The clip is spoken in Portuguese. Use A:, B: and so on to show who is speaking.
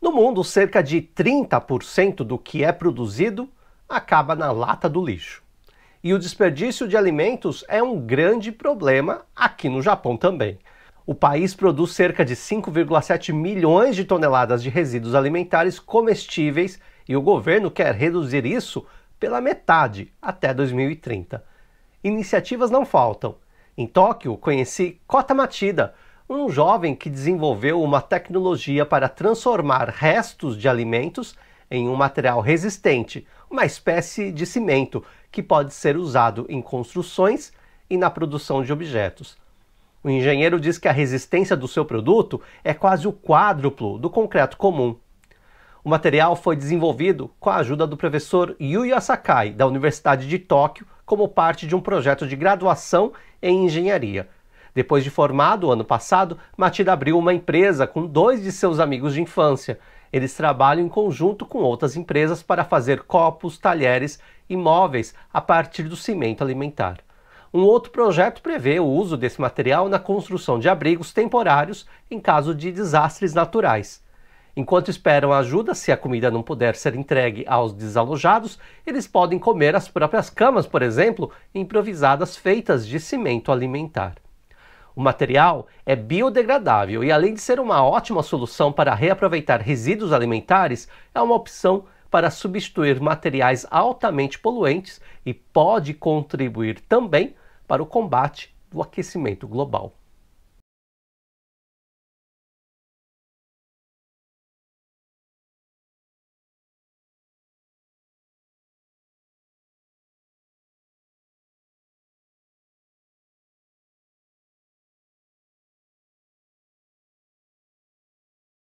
A: No mundo, cerca de 30% do que é produzido acaba na lata do lixo. E o desperdício de alimentos é um grande problema aqui no Japão também. O país produz cerca de 5,7 milhões de toneladas de resíduos alimentares comestíveis e o governo quer reduzir isso pela metade até 2030. Iniciativas não faltam. Em Tóquio, conheci Kota Matida, um jovem que desenvolveu uma tecnologia para transformar restos de alimentos em um material resistente, uma espécie de cimento que pode ser usado em construções e na produção de objetos. O engenheiro diz que a resistência do seu produto é quase o quádruplo do concreto comum. O material foi desenvolvido com a ajuda do professor Yuya Sakai, da Universidade de Tóquio, como parte de um projeto de graduação em engenharia depois de formado, ano passado, Matida abriu uma empresa com dois de seus amigos de infância. Eles trabalham em conjunto com outras empresas para fazer copos, talheres e móveis a partir do cimento alimentar. Um outro projeto prevê o uso desse material na construção de abrigos temporários em caso de desastres naturais. Enquanto esperam ajuda, se a comida não puder ser entregue aos desalojados, eles podem comer as próprias camas, por exemplo, improvisadas feitas de cimento alimentar. O material é biodegradável e, além de ser uma ótima solução para reaproveitar resíduos alimentares, é uma opção para substituir materiais altamente poluentes e pode contribuir também para o combate do aquecimento global.